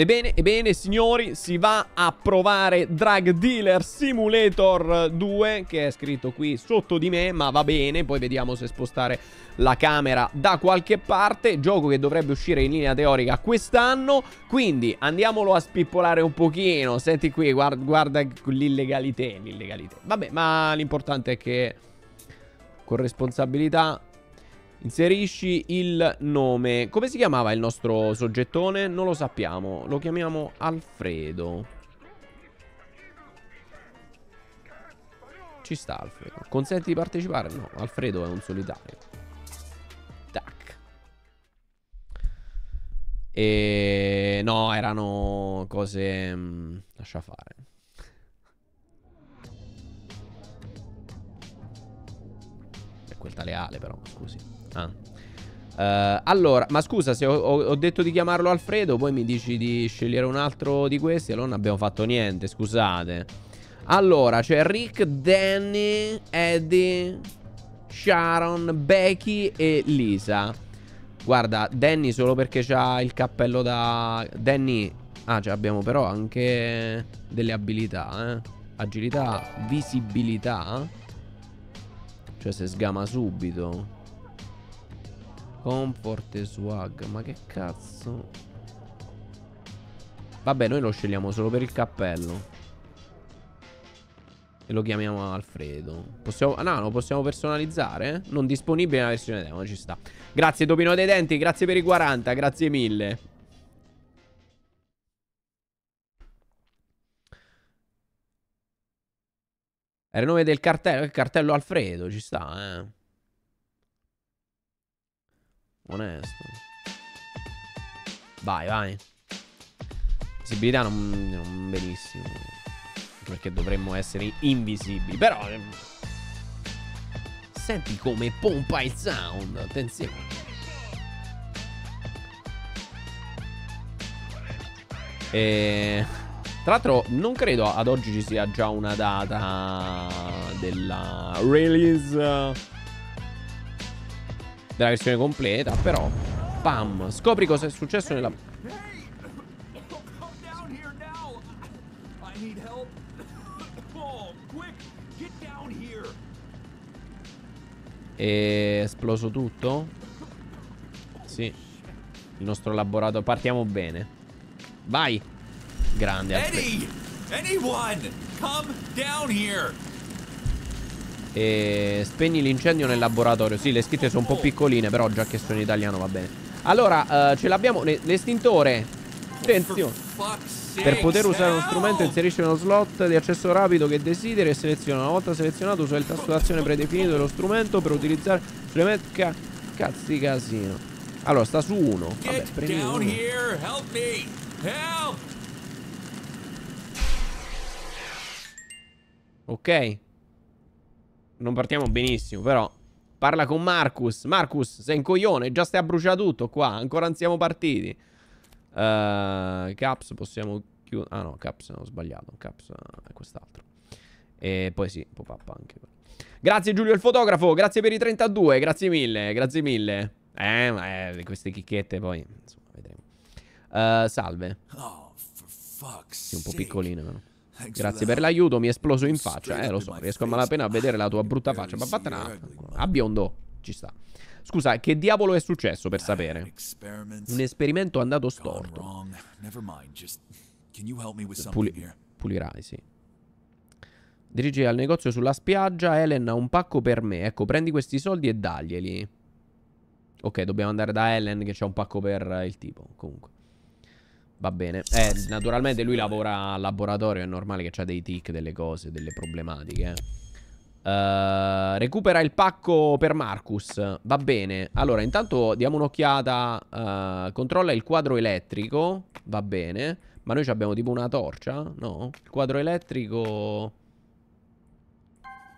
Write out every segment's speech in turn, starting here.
Ebbene, ebbene signori, si va a provare Drug Dealer Simulator 2 che è scritto qui sotto di me, ma va bene, poi vediamo se spostare la camera da qualche parte, gioco che dovrebbe uscire in linea teorica quest'anno, quindi andiamolo a spippolare un pochino, senti qui, guarda, guarda l'illegalità, l'illegalità, vabbè, ma l'importante è che con responsabilità Inserisci il nome. Come si chiamava il nostro soggettone? Non lo sappiamo. Lo chiamiamo Alfredo. Ci sta Alfredo. Consenti di partecipare? No, Alfredo è un solitario. Tac. E no, erano cose... Mm, lascia fare. quel tale Ale però, scusi. Ah. Uh, allora, ma scusa se ho, ho, detto di chiamarlo Alfredo, poi mi dici di scegliere un altro di questi, allora non abbiamo fatto niente, scusate. Allora, c'è Rick, Danny, Eddie, Sharon, Becky e Lisa. Guarda, Danny solo perché c'ha il cappello da... Danny... Ah, cioè abbiamo però anche delle abilità, eh. Agilità, visibilità. Cioè se sgama subito. Comfort e swag. Ma che cazzo? Vabbè, noi lo scegliamo solo per il cappello. E lo chiamiamo Alfredo. Possiamo... Ah, no, lo possiamo personalizzare? Eh? Non disponibile la versione demo, ci sta. Grazie, Topino dei Denti. Grazie per i 40. Grazie mille. Era il nome del cartello. Il cartello Alfredo, ci sta, eh. Onesto. Vai, vai. Visibilità non, non benissimo. Perché dovremmo essere invisibili. Però... Eh, senti come pompa il sound. Attenzione. E... Eh, tra l'altro non credo ad oggi ci sia già una data della release della versione completa, però Pam, scopri cosa è successo nella... E esploso tutto? Sì. Il nostro laboratorio. Partiamo bene. Vai. Grande. Eddie! Anyone! Come down here! E spegni l'incendio nel laboratorio. Sì, le scritte sono un po' oh. piccoline, però già che sono in italiano va bene. Allora, eh, ce l'abbiamo. L'estintore. Attenzione. Per poter usare uno strumento inserisci uno slot di accesso rapido che desideri e seleziona. Una volta selezionato usa il tasto d'azione predefinito dello strumento per utilizzare sulle mecca... Cazzi casino. Allora, sta su uno Vabbè, prendi 1. Ok non partiamo benissimo, però. Parla con Marcus. Marcus, sei un coglione, già stai a bruciare tutto qua, ancora non siamo partiti. Uh, caps, possiamo chiudere... Ah no, Caps, ho sbagliato. Caps eh, è quest'altro. E poi sì, pop-up anche. Grazie Giulio il fotografo, grazie per i 32, grazie mille, grazie mille. Eh, ma eh, queste chicchette poi, insomma, vedremo. Uh, salve. Oh, for fuck's sì, un po' piccolino, però. Eh, Grazie per l'aiuto, mi è esploso in faccia. Eh, lo so, riesco a malapena a vedere la tua brutta eh, faccia. Ma vattene eh, a biondo. Ci sta. Scusa, che diavolo è successo per sapere? Un esperimento andato storto. Puli pulirai, sì. Dirigi al negozio sulla spiaggia. Helen ha un pacco per me. Ecco, prendi questi soldi e daglieli. Ok, dobbiamo andare da Helen che c'è un pacco per il tipo. Comunque. Va bene. Eh, naturalmente lui lavora al laboratorio, è normale che c'ha dei tic, delle cose, delle problematiche. Uh, recupera il pacco per Marcus. Va bene. Allora, intanto diamo un'occhiata. Uh, controlla il quadro elettrico. Va bene. Ma noi abbiamo tipo una torcia? No? Il quadro elettrico...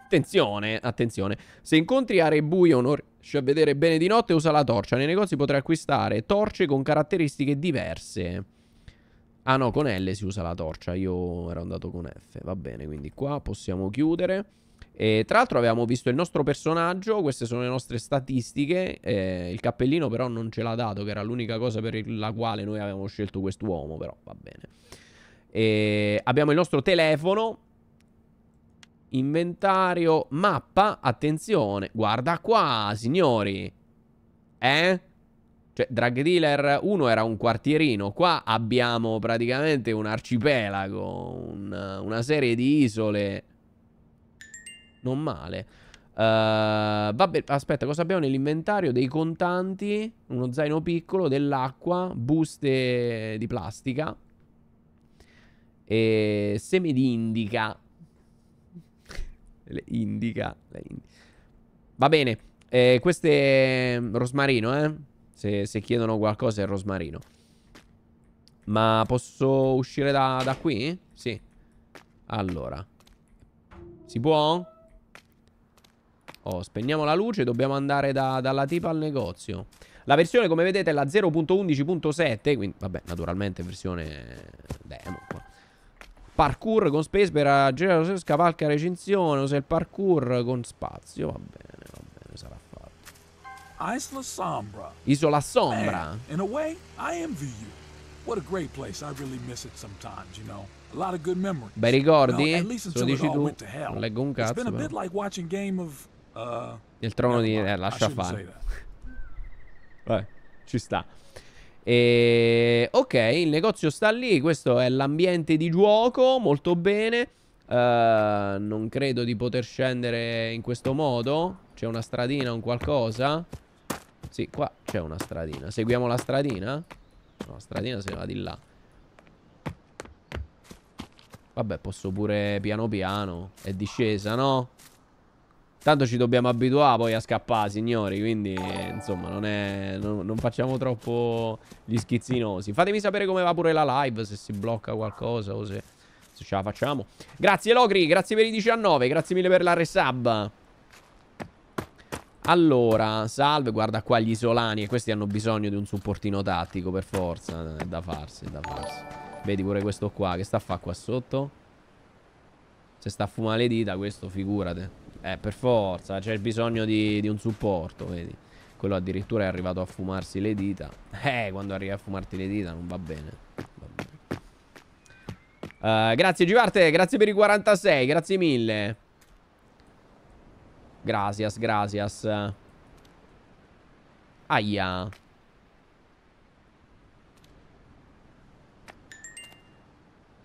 Attenzione, attenzione. Se incontri aree buie o non riesci a vedere bene di notte, usa la torcia. Nei negozi potrai acquistare torce con caratteristiche diverse. Ah no, con L si usa la torcia, io ero andato con F, va bene, quindi qua possiamo chiudere. E tra l'altro abbiamo visto il nostro personaggio, queste sono le nostre statistiche, eh, il cappellino però non ce l'ha dato, che era l'unica cosa per la quale noi avevamo scelto quest'uomo, però va bene. E abbiamo il nostro telefono, inventario, mappa, attenzione, guarda qua signori, eh? Cioè, Drug Dealer 1 era un quartierino, qua abbiamo praticamente un arcipelago, un, una serie di isole. Non male. Uh, vabbè, aspetta, cosa abbiamo nell'inventario? Dei contanti, uno zaino piccolo, dell'acqua, buste di plastica e semi di indica. Le indica. Le indica. Va bene, eh, questo mm, rosmarino, eh se, se chiedono qualcosa è rosmarino. Ma posso uscire da, da qui? Sì. Allora. Si può? Oh, spegniamo la luce. Dobbiamo andare da, dalla tipa al negozio. La versione, come vedete, è la 0.11.7. Quindi, vabbè, naturalmente versione demo qua. Parkour con space per aggirare, cavalca recinzione. Usa il parkour con spazio, va bene. Isla Sombra. Isola Sombra. Man, in a way, I envy you. What a great place. I really miss it sometimes, you know. A lot of good memories. Beh, ricordi? lo dici tu, non leggo un cazzo. It's been a bit like watching game of uh, Il trono di eh, lascia fare. Vabbè, ci sta. E... Ok, il negozio sta lì. Questo è l'ambiente di gioco. Molto bene. Uh, non credo di poter scendere in questo modo. C'è una stradina o un qualcosa. Sì, qua c'è una stradina. Seguiamo la stradina? No, la stradina se va di là. Vabbè, posso pure piano piano. È discesa, no? Tanto ci dobbiamo abituare poi a scappare, signori. Quindi, insomma, non, è, non, non facciamo troppo gli schizzinosi. Fatemi sapere come va pure la live, se si blocca qualcosa o se, se ce la facciamo. Grazie, Logri. Grazie per i 19. Grazie mille per la resub. Allora, salve, guarda qua gli isolani. E questi hanno bisogno di un supportino tattico, per forza. È da farsi, è da farsi. Vedi pure questo qua, che sta a fare qua sotto? Se sta a fumare le dita, questo, figurate. Eh, per forza, c'è bisogno di, di un supporto, vedi. Quello addirittura è arrivato a fumarsi le dita. Eh, quando arrivi a fumarti le dita non va bene. Va bene. Uh, grazie Givarte, grazie per i 46, grazie mille. Gracias, gracias. Aia.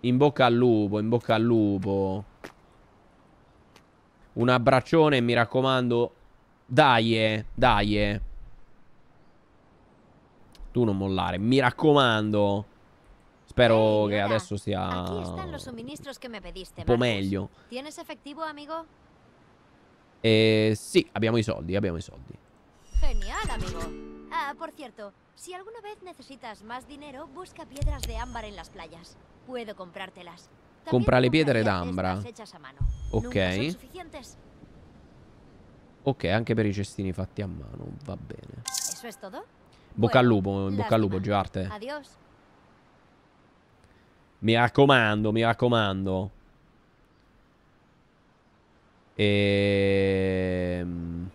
In bocca al lupo, in bocca al lupo. Un abbraccione, mi raccomando. Dai, eh, dai. Eh. Tu non mollare, mi raccomando. Spero hey, che adesso sia... Un po' meglio. Tienes efectivo, amigo? Eh, sì, abbiamo i soldi, abbiamo i soldi. Genial, amigo. Ah, por cierto, si alguna vez necesitas más dinero, busca piedras de ámbar en las playas. Puedo comprártelas. Compra le pietre d'ambra. Ok. Ok, anche per i cestini fatti a mano, va bene. Bocca al lupo, in bocca al lupo, Giovarte. Mi raccomando, mi raccomando. E... Ehm,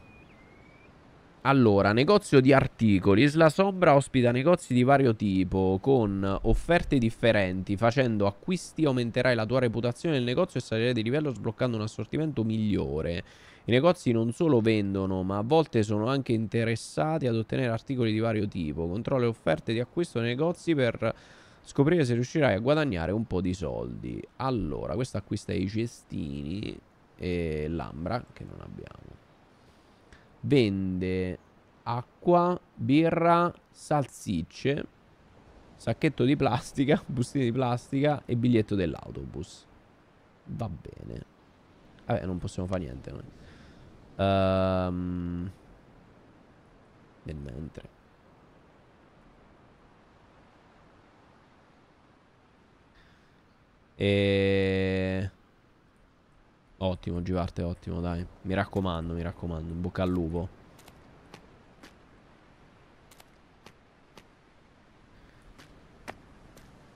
allora, negozio di articoli. Isla Sombra ospita negozi di vario tipo, con offerte differenti. Facendo acquisti aumenterai la tua reputazione nel negozio e salirai di livello sbloccando un assortimento migliore. I negozi non solo vendono, ma a volte sono anche interessati ad ottenere articoli di vario tipo. Controlla le offerte di acquisto nei negozi per scoprire se riuscirai a guadagnare un po' di soldi. Allora, questo acquista i cestini e l'ambra che non abbiamo. Vende acqua, birra, salsicce, sacchetto di plastica, bustine di plastica e biglietto dell'autobus. Va bene. Vabbè, non possiamo fare niente noi. Um, nel mentre. E... Ottimo, Givarte, ottimo, dai. Mi raccomando, mi raccomando. In bocca al lupo.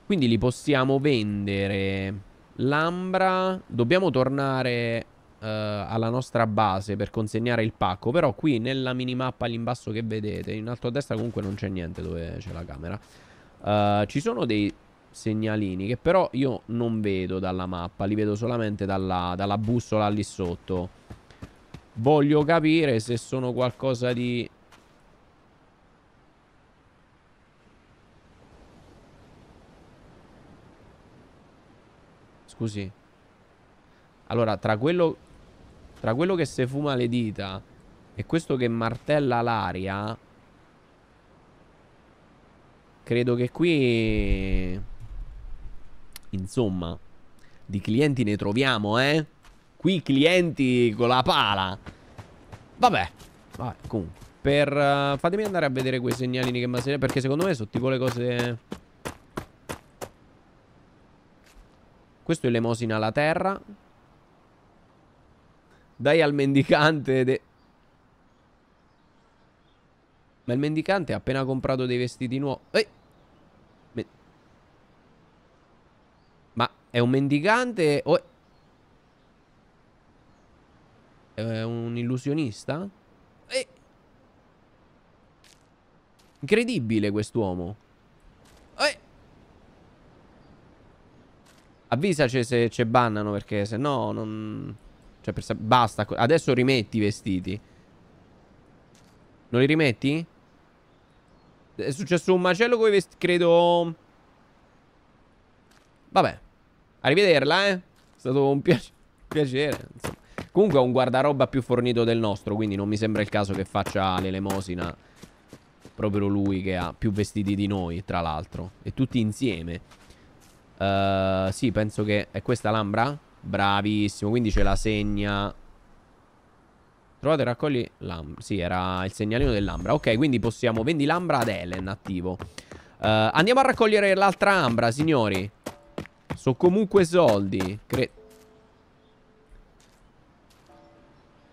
Quindi li possiamo vendere. L'ambra. Dobbiamo tornare uh, alla nostra base per consegnare il pacco. Però qui nella minimappa basso che vedete, in alto a destra comunque non c'è niente dove c'è la camera. Uh, ci sono dei segnalini che però io non vedo dalla mappa, li vedo solamente dalla, dalla bussola lì sotto. Voglio capire se sono qualcosa di... Scusi. Allora, tra quello, tra quello che se fuma le dita e questo che martella l'aria... Credo che qui... Insomma, di clienti ne troviamo, eh? Qui clienti con la pala. Vabbè. Vabbè, comunque. Per, uh, fatemi andare a vedere quei segnalini che mi segnalano, perché secondo me sono tipo le cose... Questo è l'emosina alla terra. Dai al mendicante... De... Ma il mendicante ha appena comprato dei vestiti nuovi. Ehi! È un mendicante o... È un illusionista? Eh. Incredibile quest'uomo. Eh. Avvisaci se ci bannano perché se no non... Cioè per... basta. Adesso rimetti i vestiti. Non li rimetti? È successo un macello con i vestiti, credo... Vabbè. Arrivederla, eh. È stato un piac piacere. Insomma. Comunque ha un guardaroba più fornito del nostro, quindi non mi sembra il caso che faccia l'elemosina proprio lui che ha più vestiti di noi, tra l'altro. E tutti insieme. Uh, sì, penso che... È questa l'ambra? Bravissimo, quindi ce la segna... Trovate raccogli l'ambra. Sì, era il segnalino dell'ambra. Ok, quindi possiamo... Vendi l'ambra ad Ellen, attivo. Uh, andiamo a raccogliere l'altra ambra, signori. Sono comunque soldi. Cre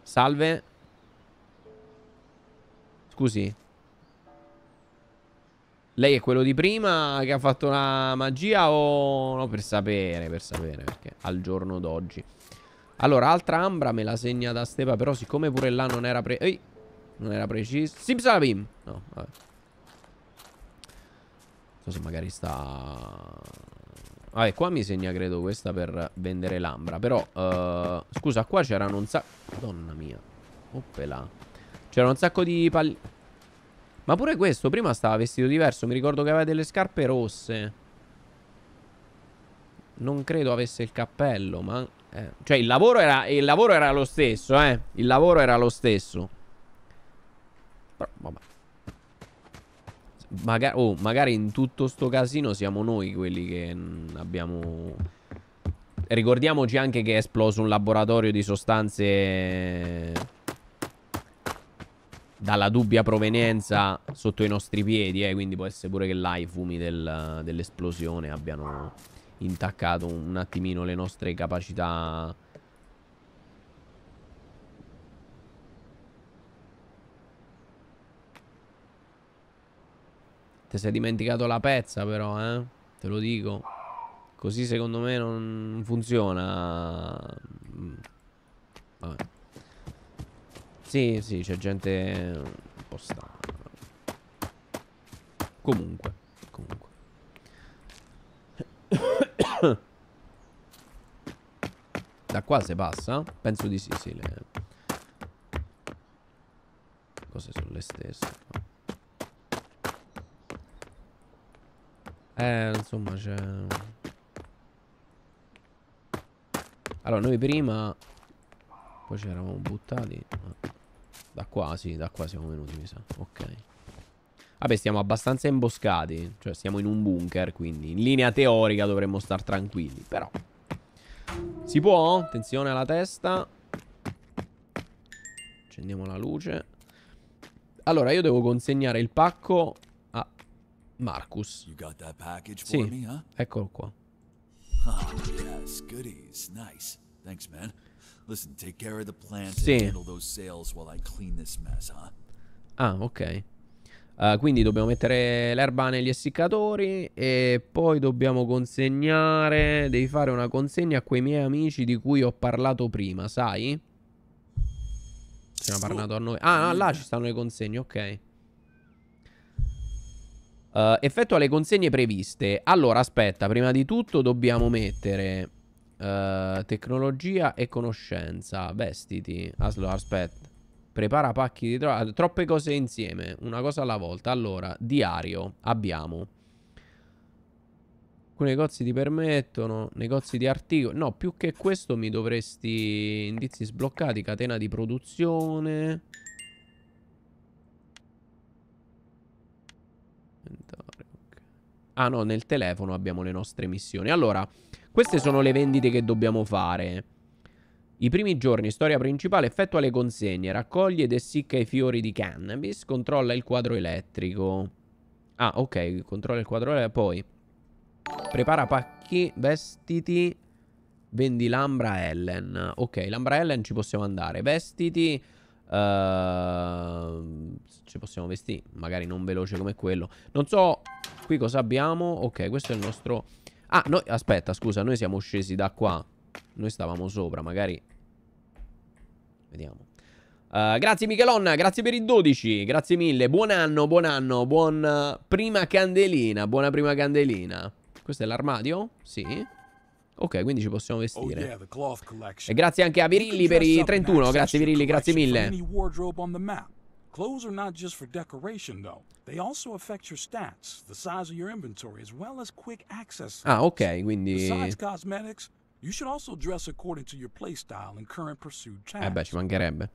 Salve. Scusi. Lei è quello di prima che ha fatto la magia o... No, per sapere, per sapere, perché al giorno d'oggi. Allora, altra ambra me la segna da Stepa, però siccome pure là non era pre... Ehi, non era preciso. Simsalabim! No, vabbè. Non so se magari sta... Vabbè, qua mi segna credo questa per vendere l'ambra. Però, uh, scusa, qua c'erano un sacco... Donna mia. Oppela. C'era un sacco di palli... Ma pure questo, prima stava vestito diverso. Mi ricordo che aveva delle scarpe rosse. Non credo avesse il cappello, ma... Eh. Cioè, il lavoro, era, il lavoro era lo stesso, eh. Il lavoro era lo stesso. Però, vabbè. Maga oh, magari in tutto sto casino siamo noi quelli che mm, abbiamo... Ricordiamoci anche che è esploso un laboratorio di sostanze eh, dalla dubbia provenienza sotto i nostri piedi, eh, quindi può essere pure che là i fumi del, dell'esplosione abbiano intaccato un attimino le nostre capacità Ti sei dimenticato la pezza però, eh? Te lo dico. Così secondo me non funziona. Mm. Vabbè. Sì, sì, c'è gente un po' strana. Comunque, comunque. da qua si passa? Penso di sì, sì. Le... Cose sono le stesse. Eh, insomma, c'è... Allora, noi prima... Poi ci eravamo buttati. Da qua, sì, da qua siamo venuti, mi sa. Ok. Vabbè, stiamo abbastanza imboscati. Cioè, siamo in un bunker, quindi... In linea teorica dovremmo star tranquilli, però... Si può? Attenzione alla testa. Accendiamo la luce. Allora, io devo consegnare il pacco Marcus. Sì, eccolo qua. Ah, yes, goodies, nice. Thanks, man. Listen, take care of the plant sì. and handle those sales while I clean this mess, huh? Ah, ok. Uh, quindi dobbiamo mettere l'erba negli essiccatori e poi dobbiamo consegnare, devi fare una consegna a quei miei amici di cui ho parlato prima, sai? Ce ne parlato a noi. Ah, no, là ci stanno le consegne, ok. Uh, effettua le consegne previste. Allora, aspetta, prima di tutto dobbiamo mettere uh, tecnologia e conoscenza. Vestiti. Allora, aspetta. Prepara pacchi di tro eh, troppe cose insieme, una cosa alla volta. Allora, diario, abbiamo. Alcuni negozi ti permettono, negozi di articoli. No, più che questo mi dovresti indizi sbloccati, catena di produzione. Ah no, nel telefono abbiamo le nostre missioni. Allora, queste sono le vendite che dobbiamo fare. I primi giorni, storia principale, effettua le consegne, raccoglie ed essicca i fiori di cannabis, controlla il quadro elettrico. Ah, ok, controlla il quadro elettrico, poi... Prepara pacchi, vestiti, vendi l'ambra Ellen. Ok, l'ambra Ellen ci possiamo andare. Vestiti... Ehm, ci possiamo vestire Magari non veloce come quello Non so qui cosa abbiamo Ok questo è il nostro Ah noi aspetta scusa noi siamo scesi da qua Noi stavamo sopra magari Vediamo uh, grazie Michelon, grazie per i 12, grazie mille, buon anno, buon anno, buon prima candelina, buona prima candelina. Questo è l'armadio? Sì. Ok, quindi ci possiamo vestire. Oh, yeah, e grazie anche a Virilli per i 31. Grazie Virilli, grazie mille. Clothes are not just for decoration, though. They also affect your stats, the size of your inventory, as well as quick access. Ah, ok, quindi... Besides cosmetics, you should also dress according to your playstyle and current pursuit tasks. Eh beh, ci mancherebbe.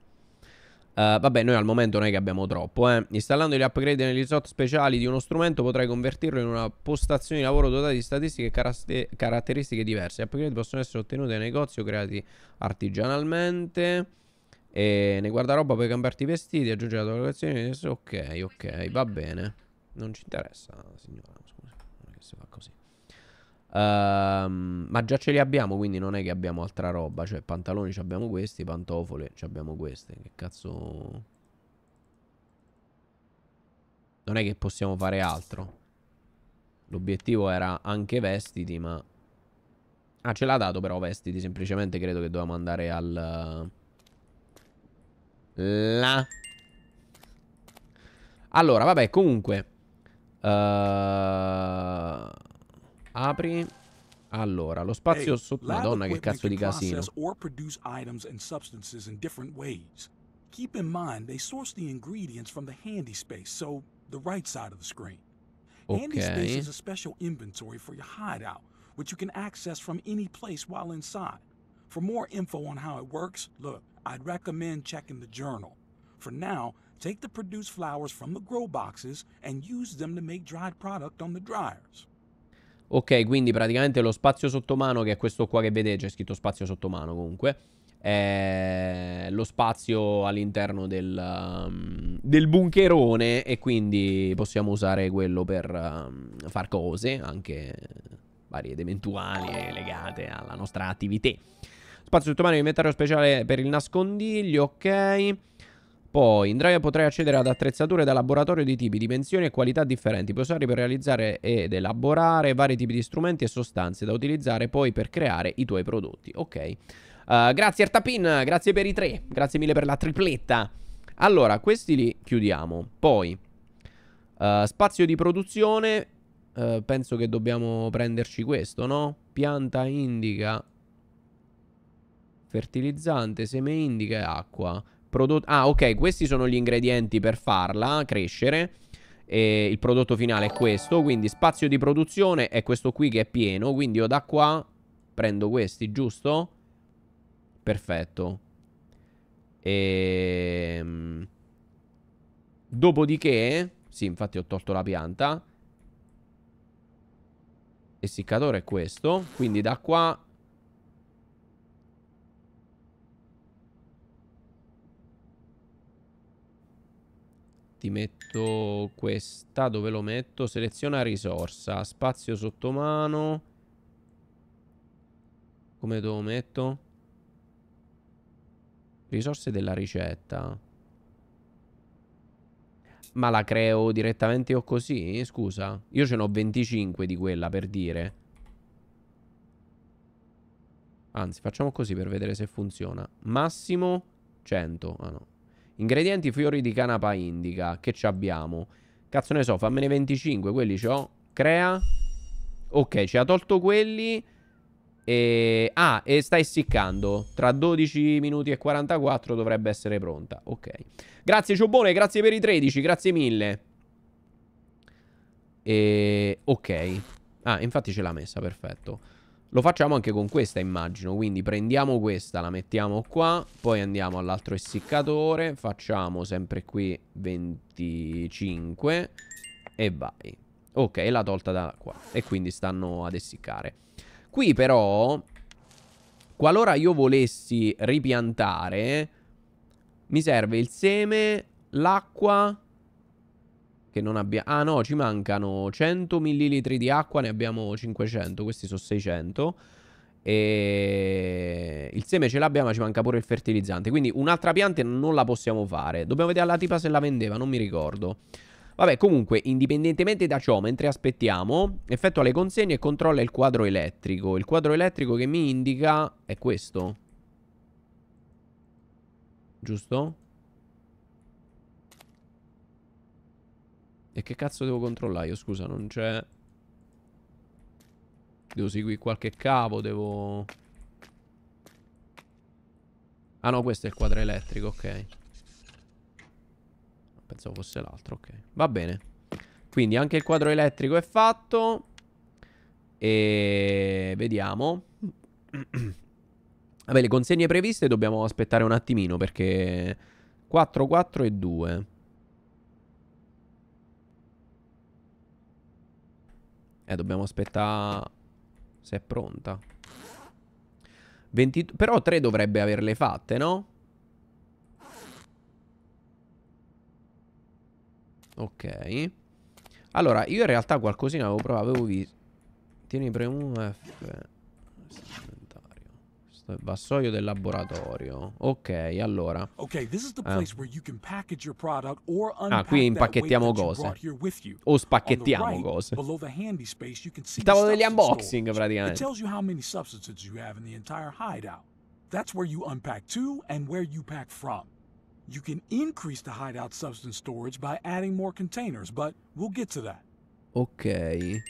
Uh, vabbè, noi al momento non è che abbiamo troppo. Eh. Installando gli upgrade negli slot speciali di uno strumento potrai convertirlo in una postazione di lavoro dotata di statistiche e eh, caratteristiche diverse. Gli upgrade possono essere ottenuti dai negozi o creati artigianalmente. E nei guardaroba puoi cambiarti i vestiti, aggiungere la tua collezione. Ok, ok, va bene. Non ci interessa, signora. Scusa, non è che si fa così. Ehm, ma già ce li abbiamo, quindi non è che abbiamo altra roba. Cioè, pantaloni ci abbiamo questi, pantofole ci abbiamo queste. Che cazzo... Non è che possiamo fare altro. L'obiettivo era anche vestiti, ma... Ah, ce l'ha dato però vestiti. Semplicemente credo che dovevamo andare al... La... Allora, vabbè, comunque... Ehm... Uh... apri allora lo spazio hey, sotto madonna che cazzo di casino produce items and substances in different ways keep in mind they source the ingredients from the handy space so the right side of the screen okay. handy space is a special inventory for your hideout which you can access from any place while inside for more info on how it works look i'd recommend checking the journal for now take the produced flowers from the grow boxes and use them to make dried product on the dryers Ok, quindi praticamente lo spazio sottomano, che è questo qua che vedete, c'è scritto spazio sottomano comunque, è lo spazio all'interno del, um, del, bunkerone e quindi possiamo usare quello per um, far cose, anche varie ed eventuali legate alla nostra attività. Spazio sottomano di inventario speciale per il nascondiglio, ok. Poi, in Draya potrai accedere ad attrezzature da laboratorio di tipi, dimensioni e qualità differenti. Puoi usarli per realizzare ed elaborare vari tipi di strumenti e sostanze da utilizzare poi per creare i tuoi prodotti. Ok. Uh, grazie Ertapin, grazie per i tre, grazie mille per la tripletta. Allora, questi li chiudiamo. Poi, uh, spazio di produzione. Uh, penso che dobbiamo prenderci questo, no? Pianta indica. Fertilizzante, seme indica e acqua prodotto... Ah, ok, questi sono gli ingredienti per farla crescere. E il prodotto finale è questo, quindi spazio di produzione è questo qui che è pieno, quindi io da qua prendo questi, giusto? Perfetto. E... Ehm, dopodiché, sì, infatti ho tolto la pianta. Essiccatore è questo, quindi da qua ti metto questa. Dove lo metto? Seleziona risorsa. Spazio sottomano. Come dove lo metto? Risorse della ricetta. Ma la creo direttamente io così? Scusa. Io ce n'ho 25 di quella per dire. Anzi, facciamo così per vedere se funziona. Massimo 100. Ah no. Ingredienti fiori di canapa indica. Che ci abbiamo? Cazzo ne so, fammene 25. Quelli ho. Crea. Ok, ci ha tolto quelli. E... Ah, e sta essiccando. Tra 12 minuti e 44 dovrebbe essere pronta. Ok. Grazie Ciobone, grazie per i 13, grazie mille. E... Ok. Ah, infatti ce l'ha messa, perfetto. Lo facciamo anche con questa immagino Quindi prendiamo questa, la mettiamo qua Poi andiamo all'altro essiccatore Facciamo sempre qui 25 E vai Ok, l'ha tolta da qua E quindi stanno ad essiccare Qui però Qualora io volessi ripiantare Mi serve il seme L'acqua che non abbiamo... Ah no, ci mancano 100 ml di acqua, ne abbiamo 500, questi sono 600. E il seme ce l'abbiamo, ma ci manca pure il fertilizzante. Quindi un'altra pianta non la possiamo fare. Dobbiamo vedere alla tipa se la vendeva, non mi ricordo. Vabbè, comunque, indipendentemente da ciò, mentre aspettiamo, effettua le consegne e controlla il quadro elettrico. Il quadro elettrico che mi indica è questo. Giusto? E che cazzo devo controllare? Io scusa, non c'è... Devo seguire qualche cavo, devo... Ah no, questo è il quadro elettrico, ok. Pensavo fosse l'altro, ok. Va bene. Quindi anche il quadro elettrico è fatto. E vediamo. Vabbè, le consegne previste dobbiamo aspettare un attimino perché 4, 4 e 2. Eh, dobbiamo aspettare se è pronta. 20... Però 3 dovrebbe averle fatte, no? Ok. Allora, io in realtà qualcosina avevo provato, avevo visto. Tieni premuto F. Questo è il vassoio del laboratorio. Ok, allora. Ah, ah qui impacchettiamo cose. O spacchettiamo cose. Il tavolo degli unboxing, praticamente. That's where you unpack to and where you pack from. You can increase the hideout substance storage by adding more containers, but we'll get to that. Ok.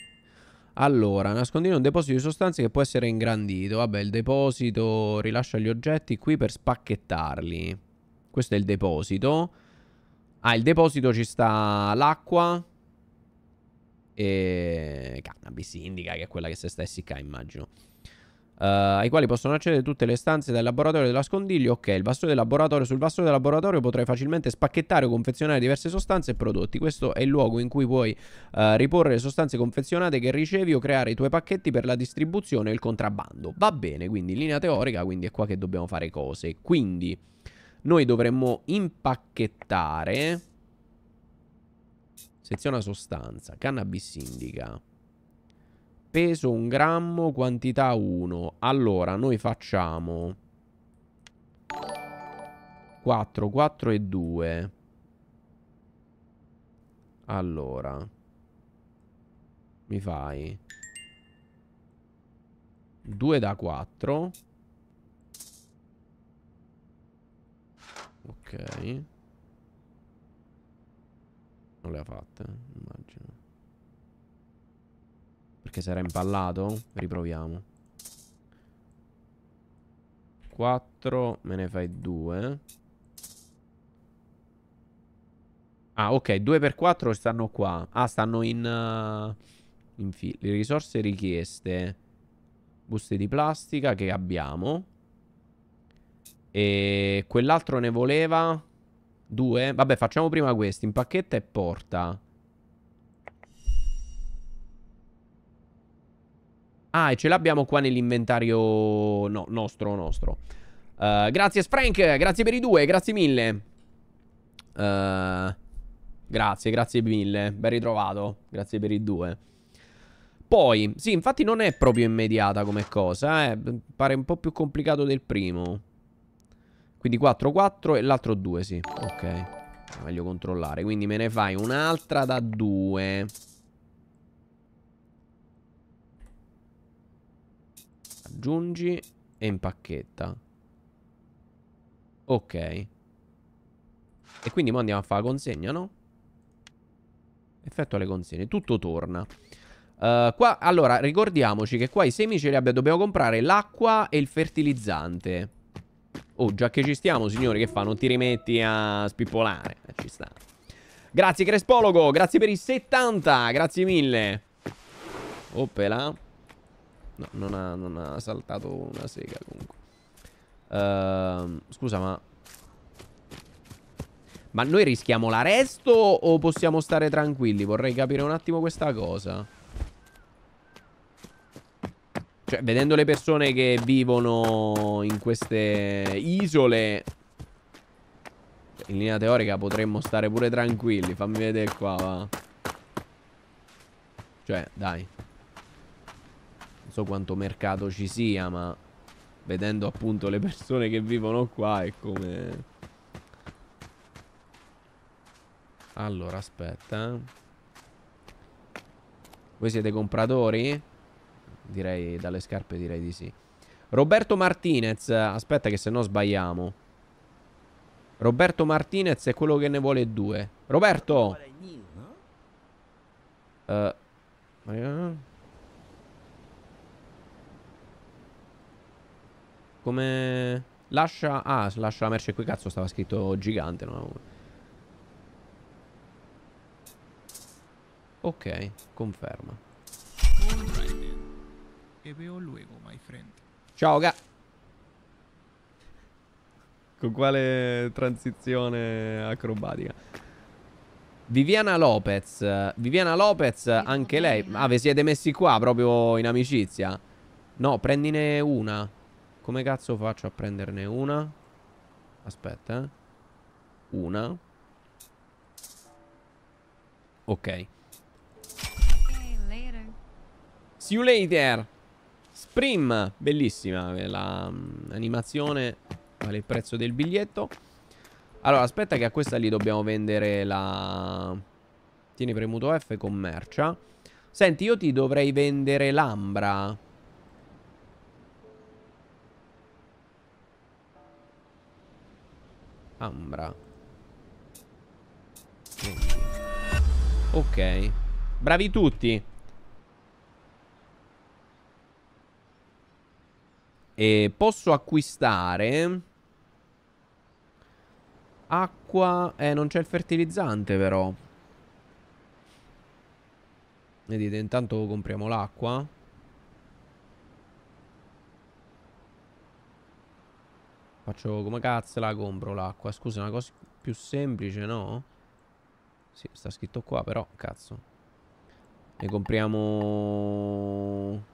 Allora, nascondino un deposito di sostanze che può essere ingrandito. Vabbè, il deposito rilascia gli oggetti qui per spacchettarli. Questo è il deposito. Ah, il deposito ci sta l'acqua e cannabis indica che è quella che si sta essiccando, immagino. Uh, ai quali possono accedere tutte le stanze del laboratorio della scondiglio. Ok, il vassoio del laboratorio. Sul vassoio del laboratorio potrai facilmente spacchettare o confezionare diverse sostanze e prodotti. Questo è il luogo in cui puoi uh, riporre le sostanze confezionate che ricevi o creare i tuoi pacchetti per la distribuzione e il contrabbando. Va bene, quindi in linea teorica, quindi è qua che dobbiamo fare cose. Quindi noi dovremmo impacchettare. Seziona sostanza, cannabis indica. Peso un grammo, quantità 1. Allora, noi facciamo 4, 4 e 2. Allora, mi fai 2 da 4. Ok. Non le ha fatte, immagino. Perché sarà impallato? Riproviamo. 4, me ne fai 2. Ah, ok, 2 per 4 stanno qua. Ah, stanno in... Uh, in Le risorse richieste. Buste di plastica che abbiamo. E quell'altro ne voleva... Due? Vabbè, facciamo prima questi. Impacchetta e porta. Ah, e ce l'abbiamo qua nell'inventario no, nostro, nostro. Uh, grazie Sprank, grazie per i due, grazie mille. Uh, grazie, grazie mille, ben ritrovato, grazie per i due. Poi, sì, infatti non è proprio immediata come cosa, eh. pare un po' più complicato del primo. Quindi 4-4 e l'altro 2, sì. Ok, voglio controllare, quindi me ne fai un'altra da 2. Aggiungi e impacchetta. Ok. E quindi mo andiamo a fare la consegna, no? Effetto le consegne. Tutto torna. Uh, qua, allora, ricordiamoci che qua i semi ce li abbiamo, dobbiamo comprare l'acqua e il fertilizzante. Oh, già che ci stiamo, signori, che fa? Non ti rimetti a spippolare. Eh, ci sta. Grazie, Crespologo. Grazie per i 70. Grazie mille. Oppela. No, non ha, non ha saltato una sega comunque. Uh, scusa, ma... Ma noi rischiamo l'arresto o possiamo stare tranquilli? Vorrei capire un attimo questa cosa. Cioè, vedendo le persone che vivono in queste isole... In linea teorica potremmo stare pure tranquilli. Fammi vedere qua, va. Cioè, dai so quanto mercato ci sia, ma vedendo appunto le persone che vivono qua è come... Allora, aspetta. Voi siete compratori? Direi, dalle scarpe direi di sì. Roberto Martinez, aspetta che se no sbagliamo. Roberto Martinez è quello che ne vuole due. Roberto! Uh, Come... Lascia... Ah, lascia la merce qui, cazzo, stava scritto gigante, no? Ok, conferma. Ciao, ga... Con quale transizione acrobatica? Viviana Lopez. Viviana Lopez, anche lei. Ah, vi siete messi qua proprio in amicizia? No, prendine una. Come cazzo faccio a prenderne una? Aspetta, eh. Una. Ok. See you later. Sprim. Bellissima l'animazione. Eh, la, mm, vale il prezzo del biglietto. Allora, aspetta che a questa lì dobbiamo vendere la... Tieni premuto F, commercia. Senti, io ti dovrei vendere l'ambra. Ambra. Ok. Bravi tutti. E posso acquistare... Acqua... Eh, non c'è il fertilizzante però. Vedete, intanto compriamo l'acqua. faccio? Come cazzo la compro l'acqua? Scusa, è una cosa più semplice, no? Sì, sta scritto qua, però, cazzo. Ne compriamo...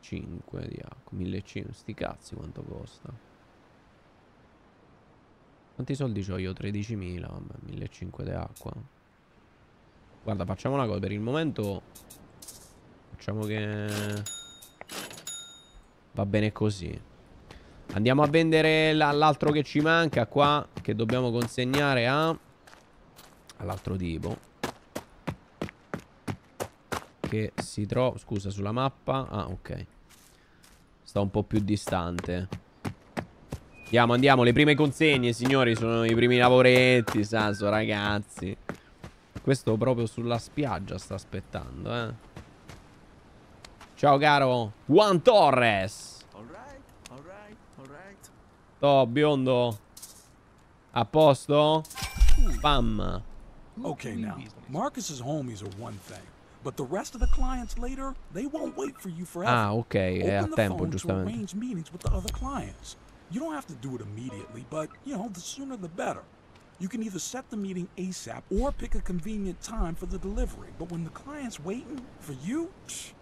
5 di acqua, 1500, sti cazzi quanto costa. Quanti soldi ho io? 13.000, vabbè, 1.500 di acqua. Guarda, facciamo una cosa, per il momento... Facciamo che... Va bene così. Andiamo a vendere l'altro che ci manca qua, che dobbiamo consegnare a... All'altro tipo. Che si trova... Scusa, sulla mappa... Ah, ok. Sta un po' più distante. Andiamo, andiamo. Le prime consegne, signori, sono i primi lavoretti, Sasso, ragazzi. Questo proprio sulla spiaggia sta aspettando, eh. Ciao caro Juan Torres Sto biondo A posto Bam Okay now Marcus's homies are one thing But the rest of the clients later They won't wait for you forever Ah ok è eh, a tempo giustamente arrange meetings with the other clients You don't have to do it immediately But you know the sooner the better You can either set the meeting ASAP or pick a convenient time for the delivery. But when the client's waiting for you, psh,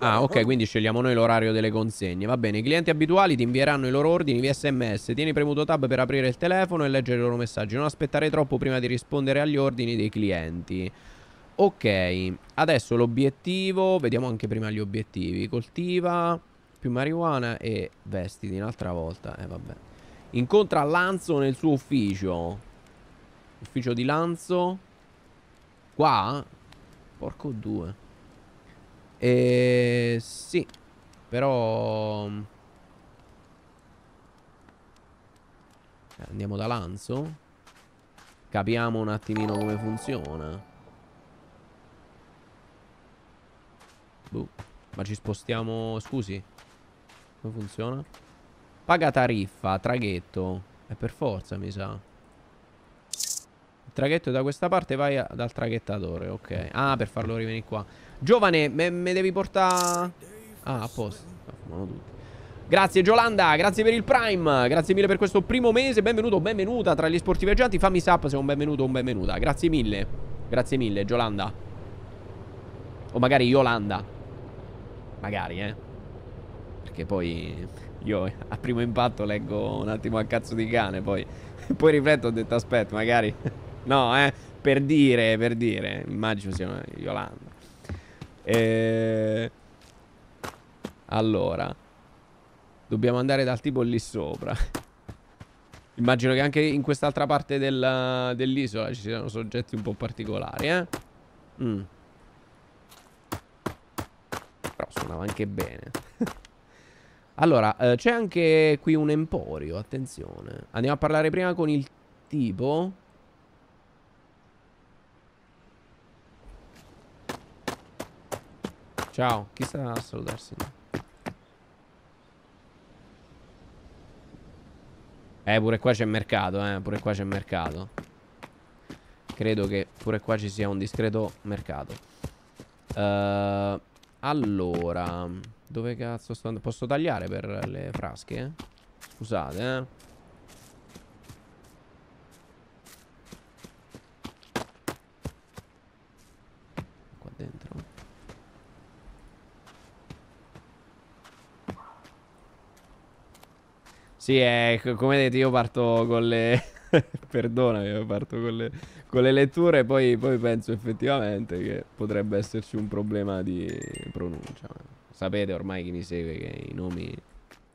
Ah, ok, quindi scegliamo noi l'orario delle consegne. Va bene, i clienti abituali ti invieranno i loro ordini via sms. Tieni premuto tab per aprire il telefono e leggere i loro messaggi. Non aspettare troppo prima di rispondere agli ordini dei clienti. Ok, adesso l'obiettivo, vediamo anche prima gli obiettivi. Coltiva più marijuana e vestiti un'altra volta. Eh, vabbè. Incontra Lanzo nel suo ufficio. Ufficio di Lanzo. Qua? Porco due. Eh, sì, però... Eh, andiamo da Lanzo. Capiamo un attimino come funziona. Buh. Ma ci spostiamo... Scusi. Come funziona? Paga tariffa, traghetto. È per forza, mi sa. Il traghetto è da questa parte, vai dal traghettatore, ok. Ah, per farlo rivenire qua. Giovane, me, me devi portare... Ah, a posto. tutti. Grazie Giolanda, grazie per il Prime, grazie mille per questo primo mese, benvenuto, benvenuta tra gli sportivi viaggianti, fammi sap se è un benvenuto o un benvenuta, grazie mille, grazie mille Giolanda. O magari Yolanda. Magari, eh. Perché poi io a primo impatto leggo un attimo a cazzo di cane, poi, poi rifletto ho detto aspetta, magari... No, eh, per dire, per dire, immagino sia Yolanda. E... Allora Dobbiamo andare dal tipo lì sopra Immagino che anche in quest'altra parte dell'isola dell ci siano soggetti un po' particolari, eh? Mm. Però suonava anche bene. allora, eh, c'è anche qui un emporio, attenzione. Andiamo a parlare prima con il tipo... Ciao, chi sta a salutarsi? Eh, pure qua c'è mercato, eh, pure qua c'è mercato. Credo che pure qua ci sia un discreto mercato. Uh, allora, dove cazzo sto andando? Posso tagliare per le frasche? Scusate, eh. Sì, è, come vedete io parto con le... Perdonami, io parto con le, con le letture e poi, poi, penso effettivamente che potrebbe esserci un problema di pronuncia. Sapete ormai chi mi segue che i nomi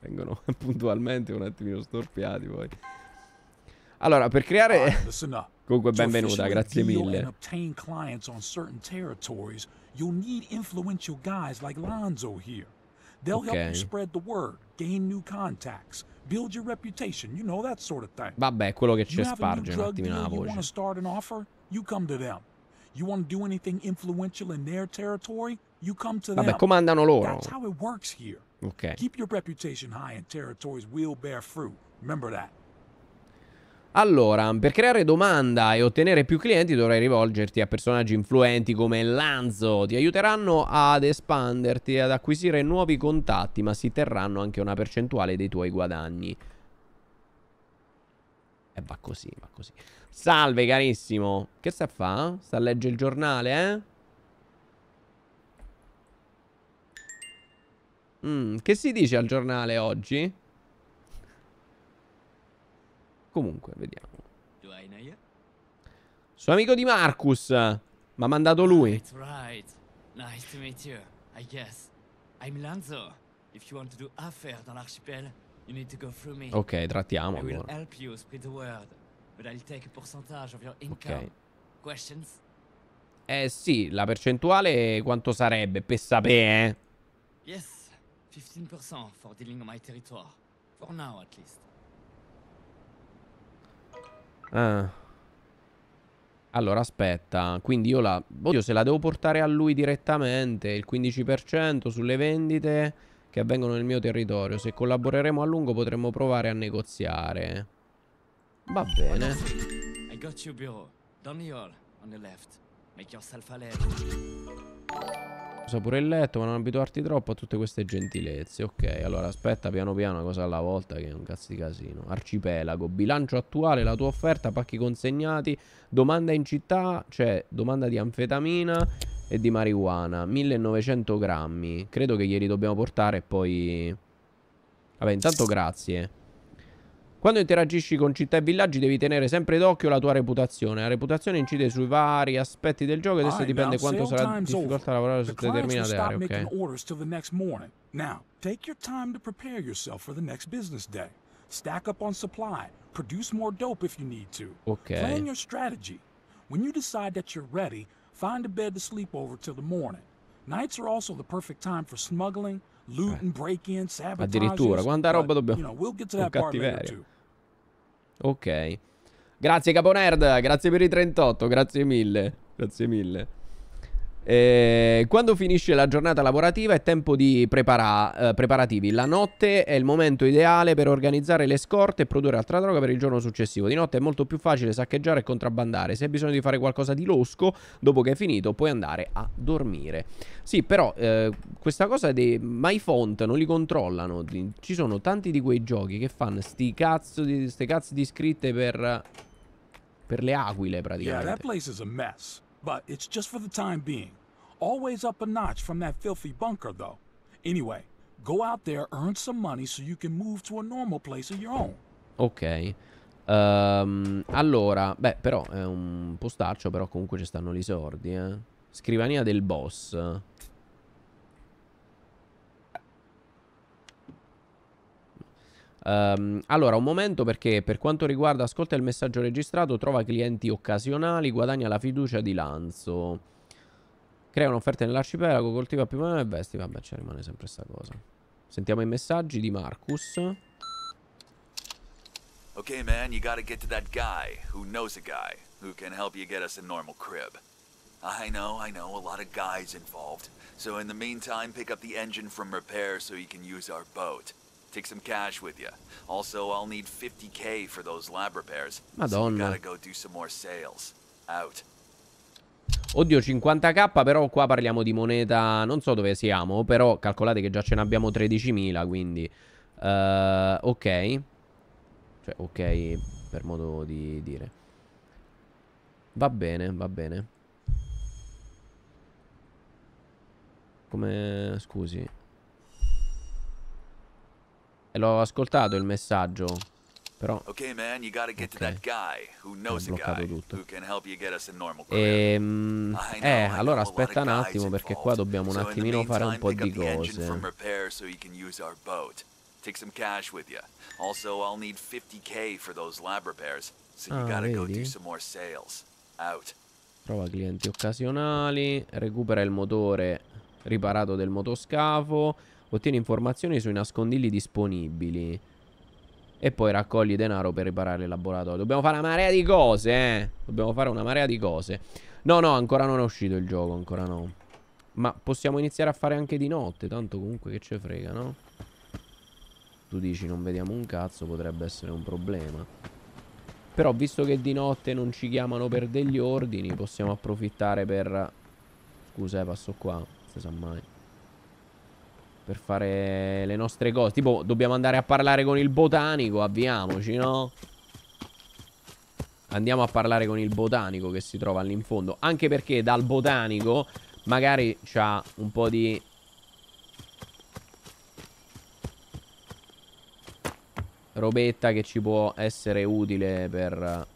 vengono puntualmente un attimino storpiati poi. Allora, per creare... Comunque benvenuta, grazie mille. clients on certain territories, you'll need influential guys like Lonzo here. They'll okay. help you spread the word, gain new contacts, build your reputation, you know that sort of thing. Vabbè, quello che ci sparge un attimino la voce. You want to start an offer? You come to them. You want to do anything influential in their territory? You come to Vabbè, them. comandano loro. That's how it works here. Okay. Keep your reputation high and territories will bear fruit. Remember that. Allora, per creare domanda e ottenere più clienti dovrai rivolgerti a personaggi influenti come Lanzo. Ti aiuteranno ad espanderti, e ad acquisire nuovi contatti, ma si terranno anche una percentuale dei tuoi guadagni. E va così, va così. Salve, carissimo. Che sta a fa? Sta a leggere il giornale, eh? Mm, che si dice al giornale oggi? Comunque, vediamo. Suo amico di Marcus. Mi ha mandato lui. Ah, ok, trattiamo. Allora. will Questions? Eh sì, la percentuale quanto sarebbe per sapere, eh? Yes, 15% for dealing on my territory. For now at least. Eh. Allora, aspetta. Quindi io la... Oddio, se la devo portare a lui direttamente, il 15% sulle vendite che avvengono nel mio territorio. Se collaboreremo a lungo potremmo provare a negoziare. Va bene. I got you, bureau. on the left. Make yourself a Usa pure il letto, ma non abituarti troppo a tutte queste gentilezze. Ok, allora aspetta piano piano una cosa alla volta che è un cazzo di casino. Arcipelago, bilancio attuale, la tua offerta, pacchi consegnati, domanda in città, cioè domanda di anfetamina e di marijuana. 1900 grammi. Credo che glieli dobbiamo portare e poi... Vabbè, intanto grazie. Quando interagisci con città e villaggi devi tenere sempre d'occhio la tua reputazione. La reputazione incide sui vari aspetti del gioco e adesso dipende quanto sarà difficoltà lavorare su determinate aree, ok? Now, take your time to prepare yourself for the next business day. Stack up on supply. Produce more dope if you need to. Okay. Plan your strategy. When you decide that you're ready, find a bed to sleep over till the morning. Nights are also the perfect time for smuggling, loot eh. and break-in, sabotage. Addirittura, quanta roba dobbiamo. You know, we'll get to that part later too. Ok. Grazie Caponerd, grazie per i 38, grazie mille. Grazie mille. Eh, quando finisce la giornata lavorativa è tempo di prepara- eh, preparativi. La notte è il momento ideale per organizzare le scorte e produrre altra droga per il giorno successivo. Di notte è molto più facile saccheggiare e contrabbandare. Se hai bisogno di fare qualcosa di losco, dopo che è finito, puoi andare a dormire. Sì, però eh, questa cosa dei My Font non li controllano. Ci sono tanti di quei giochi che fanno sti cazzo di, ste cazzo di scritte per, per le aquile praticamente. Yeah, that place is a mess. But it's just for the time being. Always up a notch from that filthy bunker, though. Anyway, go out there, earn some money so you can move to a normal place of your own. Ok. Um, allora, beh, però è un postaccio, però comunque ci stanno gli sordi, eh. Scrivania del boss. Um, allora, un momento perché per quanto riguarda ascolta il messaggio registrato, trova clienti occasionali, guadagna la fiducia di Lanzo. Crea un'offerta nell'arcipelago, coltiva più mano e vesti. Vabbè, ci rimane sempre sta cosa. Sentiamo i messaggi di Marcus. Ok, man, you gotta get to that guy who knows a guy who can help you get us a normal crib. I know, I know, a lot of guys involved. So in the meantime, pick up the engine from repair so you can use our boat. Take some cash with you. Also, I'll need 50k for those lab repairs. Madonna. So gotta go do some more sales. Out. Oddio, 50k, però qua parliamo di moneta, non so dove siamo, però calcolate che già ce ne abbiamo 13.000, quindi... Uh, ok. Cioè, ok, per modo di dire. Va bene, va bene. Come... scusi. E eh, l'ho ascoltato il messaggio. Però Ok man, you gotta get okay. to that guy who knows a guy tutto. who can help you get us ehm, eh, a normal e, mm, Eh, allora aspetta un attimo perché qua dobbiamo un attimino fare un po' di cose. Take some cash with you. Also, I'll need 50k for those lab repairs, so you ah, gotta vedi? go do some more sales. Out. Trova clienti occasionali, recupera il motore riparato del motoscafo Ottieni informazioni sui nascondigli disponibili. E poi raccogli denaro per riparare il laboratorio. Dobbiamo fare una marea di cose, eh. Dobbiamo fare una marea di cose. No, no, ancora non è uscito il gioco, ancora no. Ma possiamo iniziare a fare anche di notte, tanto comunque che ce frega, no? Tu dici non vediamo un cazzo, potrebbe essere un problema. Però visto che di notte non ci chiamano per degli ordini, possiamo approfittare per... Scusa, eh, passo qua, non si sa mai. Per fare le nostre cose Tipo dobbiamo andare a parlare con il botanico Avviamoci no? Andiamo a parlare con il botanico che si trova lì in fondo Anche perché dal botanico Magari c'ha un po' di Robetta che ci può essere utile per eh,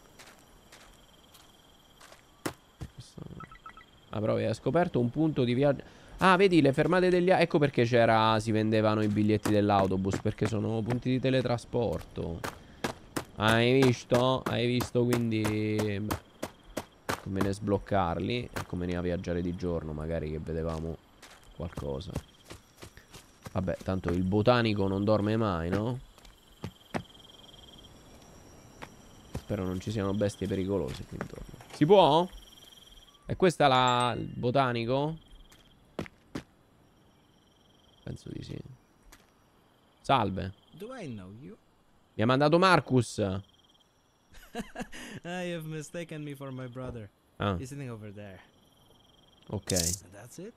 Ah, però vi ha scoperto un punto di viaggio. Ah, vedi, le fermate degli... Ecco perché c'era... Si vendevano i biglietti dell'autobus, perché sono punti di teletrasporto. Hai visto? Hai visto, quindi... Conviene sbloccarli e a viaggiare di giorno, magari che vedevamo qualcosa. Vabbè, tanto il botanico non dorme mai, no? Spero non ci siano bestie pericolose qui intorno. Si può? È questa la... il botanico? penso di sì. Salve. Mi ha mandato Marcus. I have ah, mistaken me for my brother. Ah. He's sitting over there. Ok. That's it?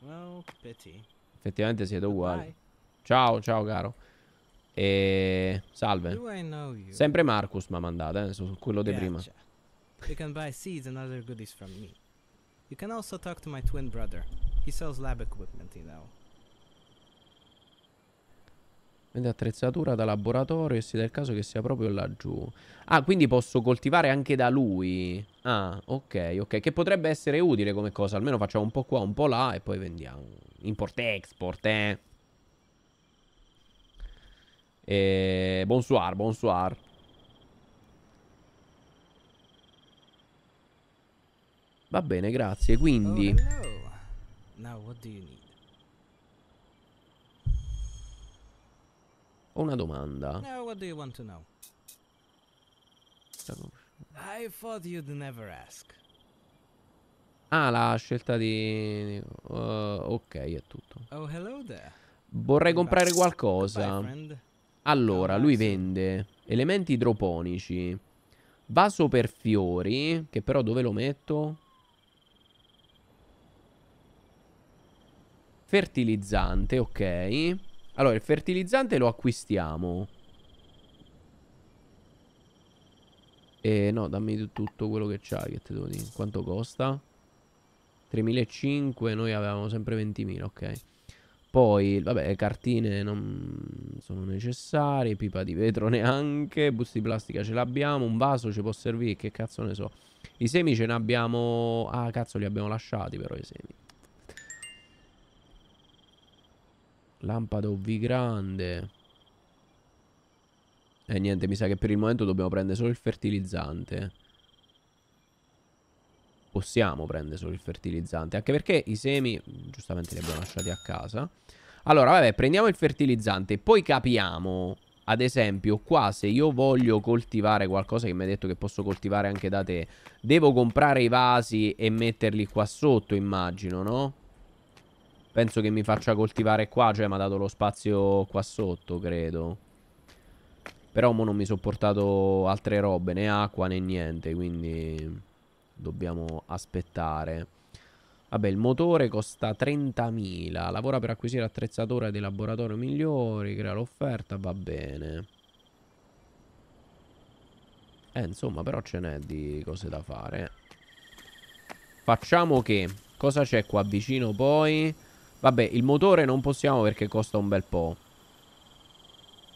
Well, pity. Effettivamente siete uguali. Ciao, ciao caro. E... Salve. Sempre Marcus mi ha mandato, eh, su quello di prima. You can buy seeds and other goodies from me. You can also talk to my twin brother. He sells lab equipment, you know. Vende attrezzatura da laboratorio e si dà il caso che sia proprio laggiù. Ah, quindi posso coltivare anche da lui. Ah, ok, ok. Che potrebbe essere utile come cosa. Almeno facciamo un po' qua, un po' là e poi vendiamo. Import-export, eh. E... Eh, bonsoir, bonsoir. Va bene, grazie. Quindi... Oh, Now what do you need? Ho una domanda. Now what do you want to know? I thought you'd never ask. Ah, la scelta di... Uh, ok, è tutto. Oh, hello there. Vorrei comprare qualcosa. Allora, lui vende elementi idroponici, vaso per fiori, che però dove lo metto? Fertilizzante, ok. Allora, il fertilizzante lo acquistiamo. E eh, no, dammi tutto quello che c'hai, che te devo dire. Quanto costa? 3.500, noi avevamo sempre 20.000, ok. Poi, vabbè, le cartine non sono necessarie, pipa di vetro neanche, busti di plastica ce l'abbiamo, un vaso ci può servire, che cazzo ne so. I semi ce ne abbiamo... Ah, cazzo, li abbiamo lasciati però i semi. Lampada UV grande. E niente, mi sa che per il momento dobbiamo prendere solo il fertilizzante. Possiamo prendere solo il fertilizzante. Anche perché i semi, giustamente li abbiamo lasciati a casa. Allora, vabbè, prendiamo il fertilizzante. Poi capiamo, ad esempio, qua se io voglio coltivare qualcosa che mi hai detto che posso coltivare anche da te, devo comprare i vasi e metterli qua sotto, immagino, no? Penso che mi faccia coltivare qua, cioè mi ha dato lo spazio qua sotto, credo. Però mo non mi sono portato altre robe, né acqua né niente, quindi dobbiamo aspettare. Vabbè, il motore costa 30.000, lavora per acquisire attrezzatura di laboratorio migliori, crea l'offerta, va bene. Eh, insomma, però ce n'è di cose da fare. Eh. Facciamo che... Cosa c'è qua vicino poi? Vabbè, il motore non possiamo perché costa un bel po'.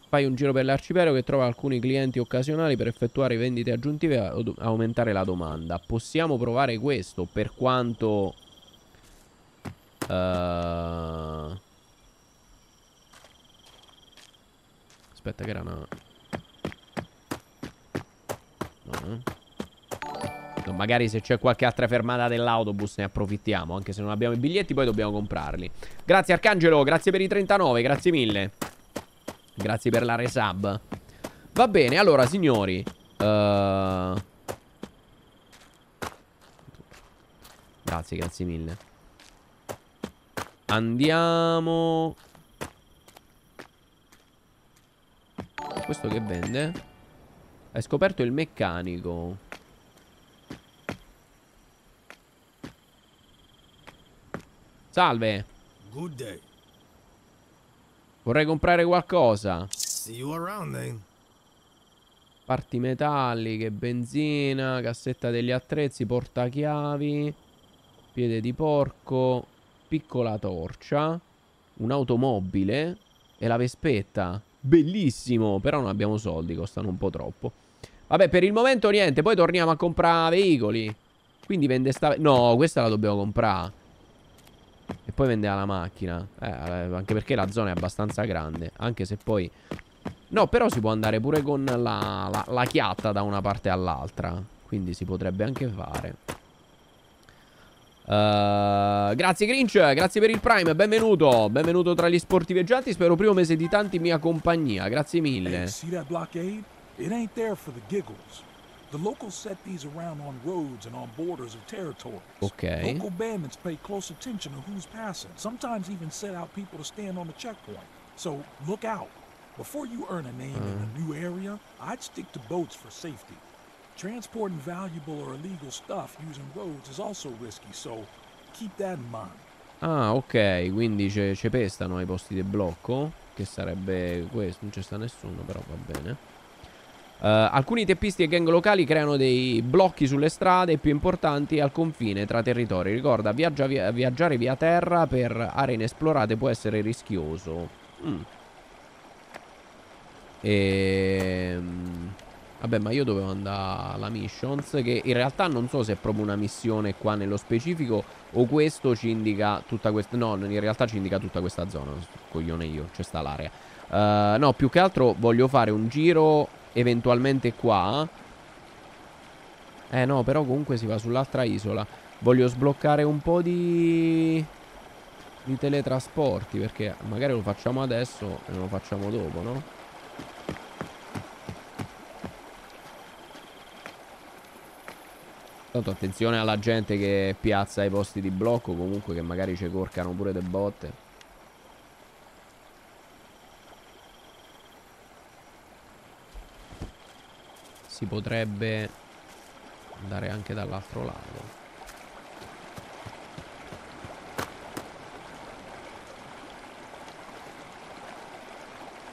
Fai un giro per l'arcipelago che trova alcuni clienti occasionali per effettuare vendite aggiuntive e aumentare la domanda. Possiamo provare questo per quanto... Uh... Aspetta che era una... No. Eh giorno. Certo, magari se c'è qualche altra fermata dell'autobus ne approfittiamo, anche se non abbiamo i biglietti poi dobbiamo comprarli. Grazie Arcangelo, grazie per i 39, grazie mille. Grazie per la resub. Va bene, allora signori. Uh... Grazie, grazie mille. Andiamo. Questo che vende? Hai scoperto il meccanico. Salve. Good day. Vorrei comprare qualcosa. See you around then. Parti metalliche, benzina, cassetta degli attrezzi, portachiavi, piede di porco, piccola torcia, un'automobile e la vespetta. Bellissimo, però non abbiamo soldi, costano un po' troppo. Vabbè, per il momento niente, poi torniamo a comprare veicoli. Quindi vende sta... No, questa la dobbiamo comprare. E poi vendeva la macchina eh, Anche perché la zona è abbastanza grande Anche se poi No però si può andare pure con la, la, la chiatta da una parte all'altra Quindi si potrebbe anche fare Uh, grazie Grinch, grazie per il Prime, benvenuto, benvenuto tra gli sporti viaggianti, spero primo mese di tanti mia compagnia, grazie mille. giggles. The locals set these around on roads and on borders of territories. Okay. Local bandits pay close attention to who's passing, sometimes even set out people to stand on the checkpoint. So look out. Before you earn a name in a mm. new area, I'd stick to boats for safety. Transporting valuable or illegal stuff using roads is also risky, so keep that in mind. Ah, ok, quindi ci pestano ai posti di blocco, che sarebbe questo, non c'è sta nessuno, però va bene. Uh, alcuni teppisti e gang locali creano dei blocchi sulle strade più importanti al confine tra territori. Ricorda, viaggia via, viaggiare via terra per aree inesplorate può essere rischioso. Mm. E... Ehm, vabbè, ma io dovevo andare alla missions, che in realtà non so se è proprio una missione qua nello specifico o questo ci indica tutta questa... No, in realtà ci indica tutta questa zona, coglione io, c'è sta l'area. Uh, no, più che altro voglio fare un giro eventualmente qua Eh no, però comunque si va sull'altra isola Voglio sbloccare un po' di... Di teletrasporti Perché magari lo facciamo adesso E non lo facciamo dopo, no? Tanto attenzione alla gente che piazza i posti di blocco Comunque che magari ci corcano pure le botte si potrebbe andare anche dall'altro lato.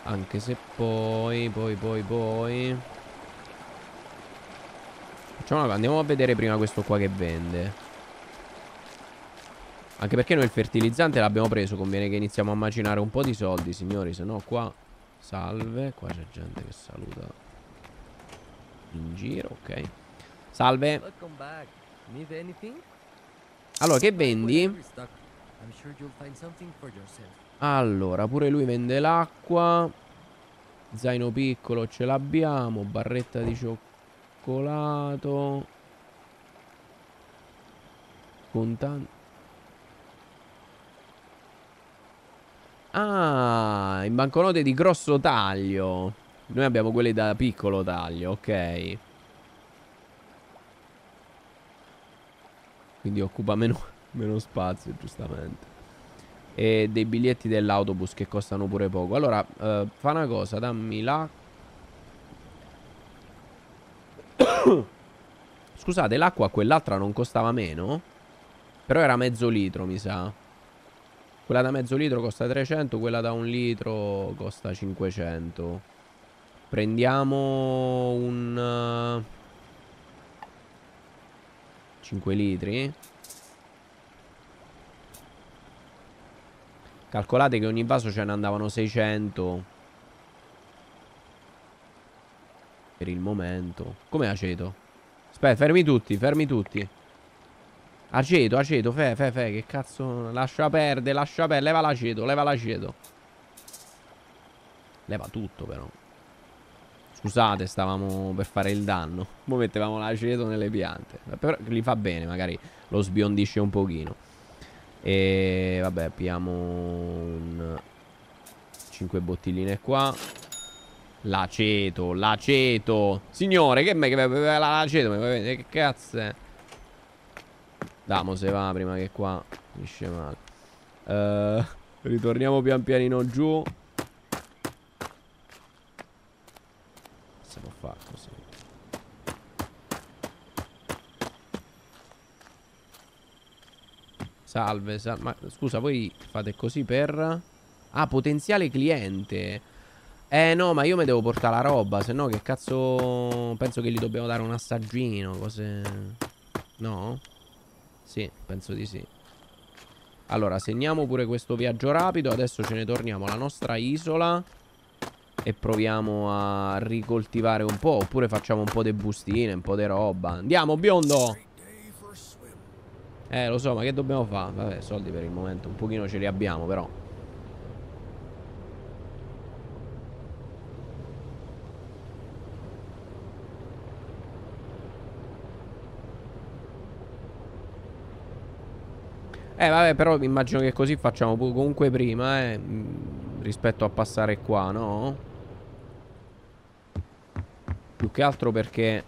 Anche se poi, poi, poi, poi... Facciamo una andiamo a vedere prima questo qua che vende. Anche perché noi il fertilizzante l'abbiamo preso Conviene che iniziamo a macinare un po' di soldi signori Se no qua Salve Qua c'è gente che saluta in giro, ok. Salve. Allora, che vendi? Allora, pure lui vende l'acqua. Zaino piccolo ce l'abbiamo. Barretta di cioccolato. Contanti. Ah, in banconote di grosso taglio. Noi abbiamo quelli da piccolo taglio, ok. Quindi occupa meno, meno spazio, giustamente. E dei biglietti dell'autobus che costano pure poco. Allora, eh, fa una cosa, dammi la... Scusate, l'acqua quell'altra non costava meno? Però era mezzo litro, mi sa. Quella da mezzo litro costa 300, quella da un litro costa 500. Prendiamo un... Uh, eh, 5 litri. Calcolate che ogni vaso ce ne andavano 600. Per il momento. Come aceto? Aspetta, fermi tutti, fermi tutti. Aceto, aceto, fe, fe, fe, che cazzo... Lascia perdere, lascia perdere, leva l'aceto, leva l'aceto. Leva tutto però. Scusate, stavamo per fare il danno. Poi mettevamo l'aceto nelle piante. Però gli fa bene, magari lo sbiondisce un pochino. E vabbè, abbiamo un... 5 bottigline qua. L'aceto, l'aceto. Signore, che me che beve l'aceto? Che cazzo è? Damo se va prima che qua finisce male. Uh, ritorniamo pian pianino giù. può fare così Salve, salve ma scusa voi fate così per Ah potenziale cliente Eh no ma io mi devo portare la roba Se no che cazzo Penso che gli dobbiamo dare un assaggino Cose No? Sì penso di sì allora, segniamo pure questo viaggio rapido. Adesso ce ne torniamo alla nostra isola e proviamo a ricoltivare un po'. Oppure facciamo un po' di bustine, un po' di roba. Andiamo, biondo! Eh, lo so, ma che dobbiamo fare? Vabbè, soldi per il momento, un pochino ce li abbiamo, però. Eh, vabbè, però immagino che così facciamo comunque prima, eh, mm, rispetto a passare qua, no? Più che altro perché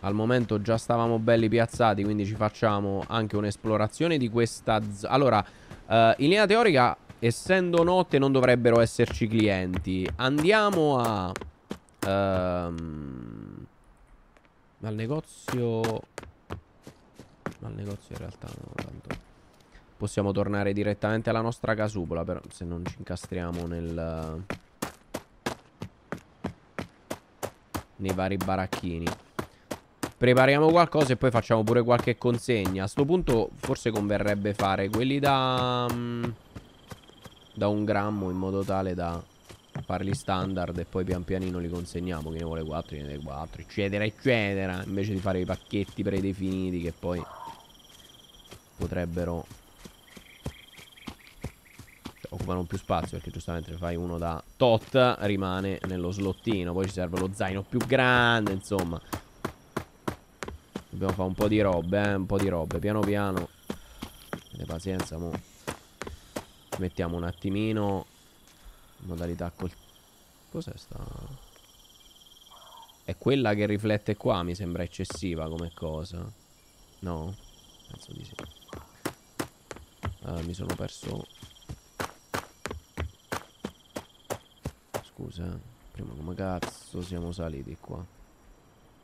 al momento già stavamo belli piazzati, quindi ci facciamo anche un'esplorazione di questa zona. Allora, eh, in linea teorica, essendo notte non dovrebbero esserci clienti. Andiamo a... Ehm, al negozio... Al negozio in realtà no, tanto... Possiamo tornare direttamente alla nostra casupola, però se non ci incastriamo nel... nei vari baracchini. Prepariamo qualcosa e poi facciamo pure qualche consegna. A sto punto forse converrebbe fare quelli da... Um, da un grammo in modo tale da farli standard e poi pian pianino li consegniamo. Chi ne vuole 4, chi ne vuole 4, eccetera, eccetera. Invece di fare i pacchetti predefiniti che poi potrebbero occupano più spazio perché giustamente ne fai uno da tot rimane nello slottino poi ci serve lo zaino più grande insomma dobbiamo fare un po' di robe eh? un po' di robe piano piano Avete pazienza mo mettiamo un attimino modalità col cos'è sta è quella che riflette qua mi sembra eccessiva come cosa no penso di sì uh, mi sono perso scusa. Eh. Prima come cazzo siamo saliti qua.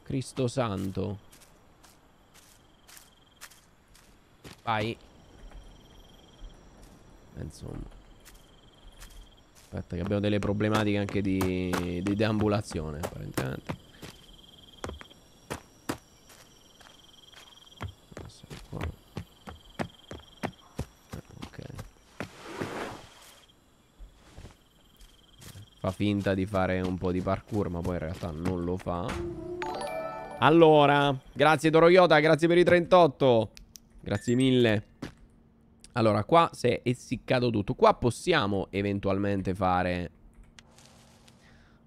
Cristo santo. Vai. Eh, insomma. Aspetta che abbiamo delle problematiche anche di, di deambulazione apparentemente. finta di fare un po' di parkour Ma poi in realtà non lo fa Allora Grazie Toro Yota, grazie per i 38 Grazie mille Allora qua si è essiccato tutto Qua possiamo eventualmente fare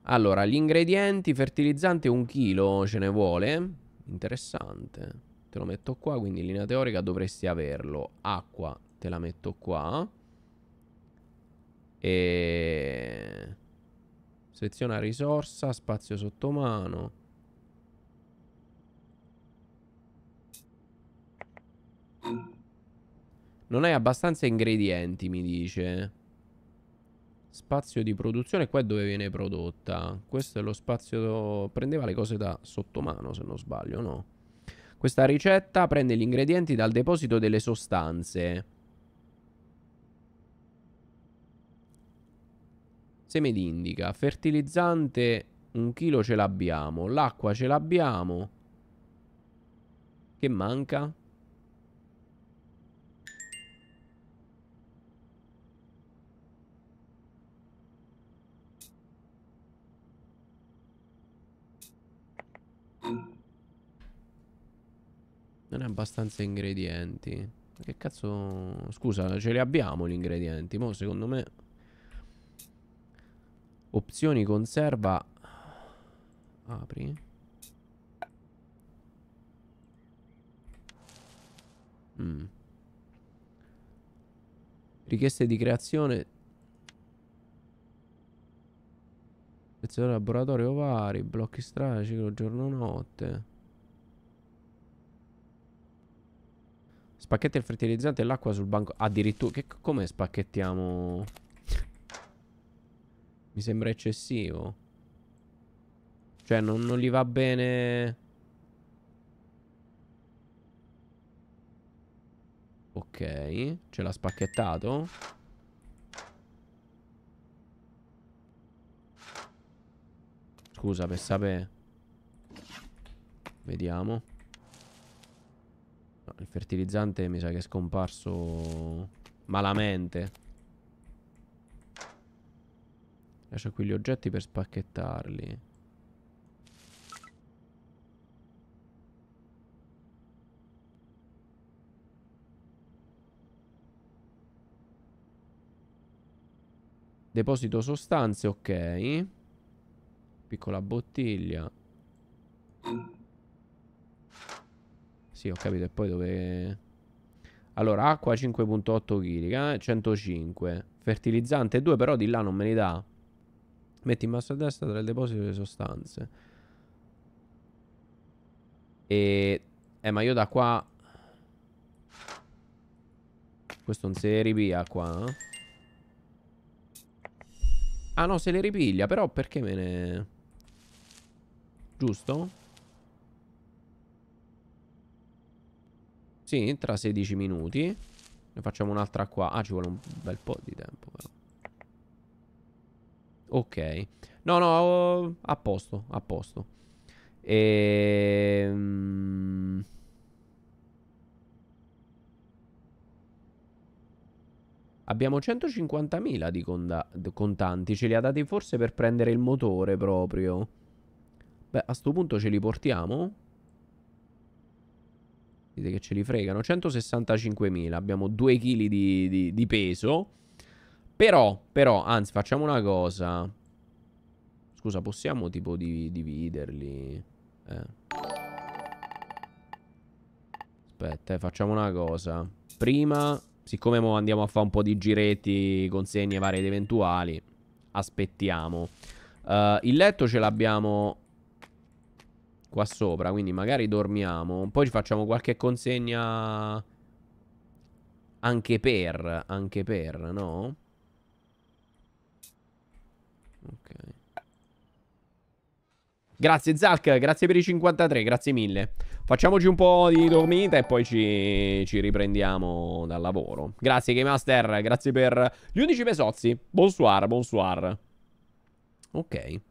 Allora gli ingredienti Fertilizzante un chilo ce ne vuole Interessante Te lo metto qua quindi in linea teorica dovresti averlo Acqua te la metto qua e... Seziona risorsa, spazio sottomano. Non hai abbastanza ingredienti, mi dice. Spazio di produzione, qua è dove viene prodotta. Questo è lo spazio... Prendeva le cose da sottomano, se non sbaglio, no? Questa ricetta prende gli ingredienti dal deposito delle sostanze. Seme d'indica, fertilizzante, un chilo ce l'abbiamo, l'acqua ce l'abbiamo. Che manca? Non è abbastanza ingredienti. Che cazzo... Scusa, ce li abbiamo gli ingredienti. ma secondo me... Opzioni conserva. Apri. Mm. Richieste di creazione. Spezzatore laboratorio vari, blocchi strada, ciclo giorno-notte. Spacchetti il fertilizzante e l'acqua sul banco. Addirittura, che come spacchettiamo... Mi sembra eccessivo. Cioè, non, non gli va bene... Ok, ce l'ha spacchettato. Scusa, per sapere. Vediamo. No, il fertilizzante mi sa che è scomparso malamente. Lascia qui gli oggetti per spacchettarli. Deposito sostanze, ok. Piccola bottiglia. Sì, ho capito. E poi dove... Allora, acqua 5.8 kg, eh? 105. Fertilizzante 2, però di là non me li dà. Metti in basso a destra tra il deposito delle sostanze. E... Eh, ma io da qua... Questo non se le ripiglia qua, eh? Ah no, se le ripiglia, però perché me ne... Giusto? Sì, tra 16 minuti. Ne facciamo un'altra qua. Ah, ci vuole un bel po' di tempo però. Ok. No, no, a posto, a posto. Ehm... Abbiamo 150.000 di contanti, ce li ha dati forse per prendere il motore proprio. Beh, a sto punto ce li portiamo? Vedete che ce li fregano. 165.000, abbiamo 2 kg di, di, di peso. Però, però, anzi, facciamo una cosa. Scusa, possiamo tipo div dividerli? Eh. Aspetta, eh, facciamo una cosa. Prima, siccome andiamo a fare un po' di giretti, consegne varie ed eventuali, aspettiamo. Uh, il letto ce l'abbiamo qua sopra, quindi magari dormiamo. Poi ci facciamo qualche consegna anche per, anche per, no? Grazie Zalk, grazie per i 53, grazie mille. Facciamoci un po' di dormita e poi ci, ci riprendiamo dal lavoro. Grazie Game Master, grazie per gli 11 pesozzi. Bonsoir, bonsoir. Ok.